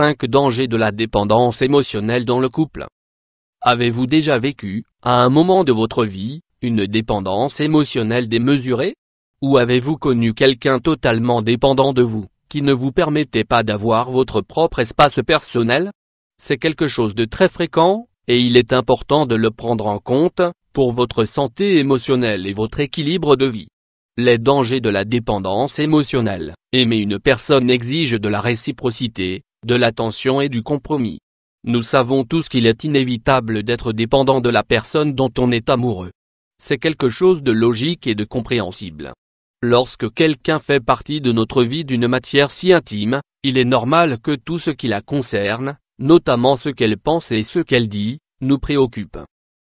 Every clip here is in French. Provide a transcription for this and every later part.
5 Dangers de la dépendance émotionnelle dans le couple. Avez-vous déjà vécu, à un moment de votre vie, une dépendance émotionnelle démesurée Ou avez-vous connu quelqu'un totalement dépendant de vous, qui ne vous permettait pas d'avoir votre propre espace personnel C'est quelque chose de très fréquent, et il est important de le prendre en compte, pour votre santé émotionnelle et votre équilibre de vie. Les dangers de la dépendance émotionnelle. Aimer une personne exige de la réciprocité, de l'attention et du compromis. Nous savons tous qu'il est inévitable d'être dépendant de la personne dont on est amoureux. C'est quelque chose de logique et de compréhensible. Lorsque quelqu'un fait partie de notre vie d'une matière si intime, il est normal que tout ce qui la concerne, notamment ce qu'elle pense et ce qu'elle dit, nous préoccupe.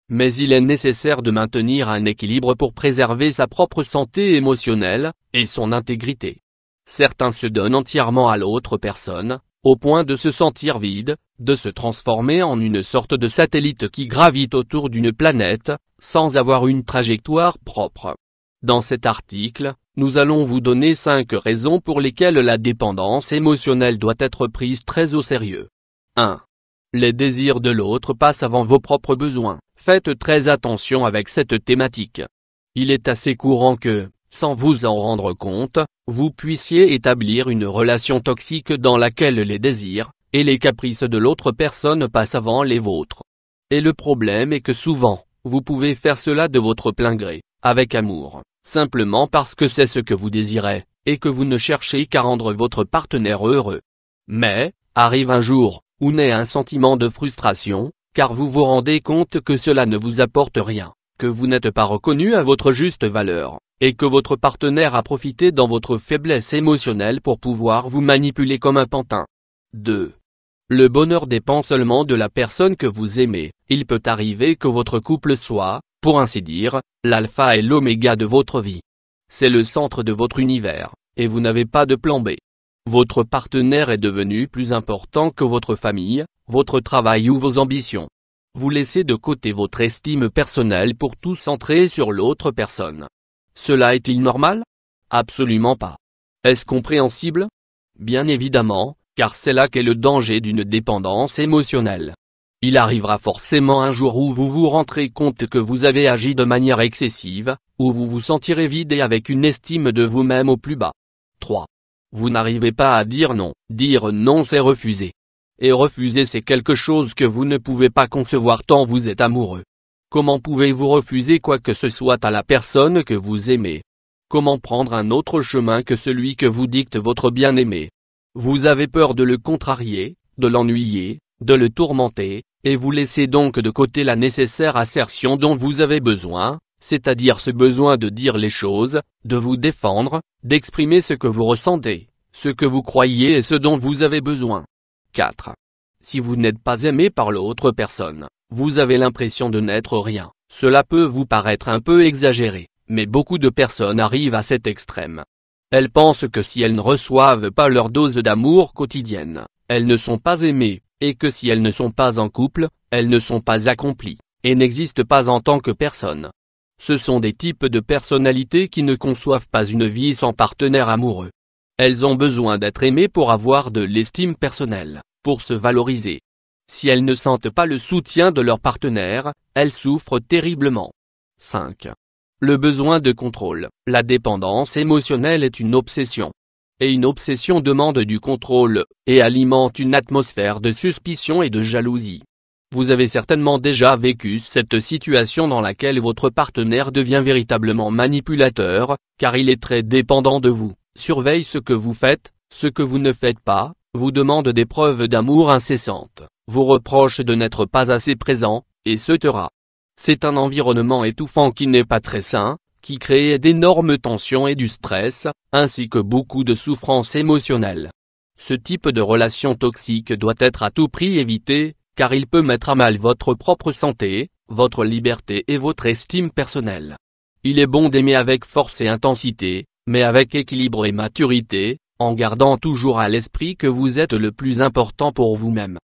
Mais il est nécessaire de maintenir un équilibre pour préserver sa propre santé émotionnelle, et son intégrité. Certains se donnent entièrement à l'autre personne, au point de se sentir vide, de se transformer en une sorte de satellite qui gravite autour d'une planète, sans avoir une trajectoire propre. Dans cet article, nous allons vous donner cinq raisons pour lesquelles la dépendance émotionnelle doit être prise très au sérieux. 1. Les désirs de l'autre passent avant vos propres besoins. Faites très attention avec cette thématique. Il est assez courant que, sans vous en rendre compte, vous puissiez établir une relation toxique dans laquelle les désirs et les caprices de l'autre personne passent avant les vôtres. Et le problème est que souvent, vous pouvez faire cela de votre plein gré, avec amour, simplement parce que c'est ce que vous désirez, et que vous ne cherchez qu'à rendre votre partenaire heureux. Mais, arrive un jour, où naît un sentiment de frustration, car vous vous rendez compte que cela ne vous apporte rien, que vous n'êtes pas reconnu à votre juste valeur, et que votre partenaire a profité dans votre faiblesse émotionnelle pour pouvoir vous manipuler comme un pantin. 2. Le bonheur dépend seulement de la personne que vous aimez, il peut arriver que votre couple soit, pour ainsi dire, l'alpha et l'oméga de votre vie. C'est le centre de votre univers, et vous n'avez pas de plan B. Votre partenaire est devenu plus important que votre famille, votre travail ou vos ambitions. Vous laissez de côté votre estime personnelle pour tout centrer sur l'autre personne. Cela est-il normal Absolument pas. Est-ce compréhensible Bien évidemment, car c'est là qu'est le danger d'une dépendance émotionnelle. Il arrivera forcément un jour où vous vous rendrez compte que vous avez agi de manière excessive, où vous vous sentirez vide et avec une estime de vous-même au plus bas. 3. Vous n'arrivez pas à dire non. Dire non c'est refuser. Et refuser c'est quelque chose que vous ne pouvez pas concevoir tant vous êtes amoureux. Comment pouvez-vous refuser quoi que ce soit à la personne que vous aimez Comment prendre un autre chemin que celui que vous dicte votre bien-aimé Vous avez peur de le contrarier, de l'ennuyer, de le tourmenter, et vous laissez donc de côté la nécessaire assertion dont vous avez besoin, c'est-à-dire ce besoin de dire les choses, de vous défendre, d'exprimer ce que vous ressentez, ce que vous croyez et ce dont vous avez besoin. 4. Si vous n'êtes pas aimé par l'autre personne, vous avez l'impression de n'être rien. Cela peut vous paraître un peu exagéré, mais beaucoup de personnes arrivent à cet extrême. Elles pensent que si elles ne reçoivent pas leur dose d'amour quotidienne, elles ne sont pas aimées, et que si elles ne sont pas en couple, elles ne sont pas accomplies, et n'existent pas en tant que personne. Ce sont des types de personnalités qui ne conçoivent pas une vie sans partenaire amoureux. Elles ont besoin d'être aimées pour avoir de l'estime personnelle, pour se valoriser, si elles ne sentent pas le soutien de leur partenaire, elles souffrent terriblement. 5. Le besoin de contrôle. La dépendance émotionnelle est une obsession. Et une obsession demande du contrôle, et alimente une atmosphère de suspicion et de jalousie. Vous avez certainement déjà vécu cette situation dans laquelle votre partenaire devient véritablement manipulateur, car il est très dépendant de vous, surveille ce que vous faites, ce que vous ne faites pas, vous demande des preuves d'amour incessantes vous reproche de n'être pas assez présent, et etc. C'est un environnement étouffant qui n'est pas très sain, qui crée d'énormes tensions et du stress, ainsi que beaucoup de souffrances émotionnelles. Ce type de relation toxique doit être à tout prix évité, car il peut mettre à mal votre propre santé, votre liberté et votre estime personnelle. Il est bon d'aimer avec force et intensité, mais avec équilibre et maturité, en gardant toujours à l'esprit que vous êtes le plus important pour vous-même.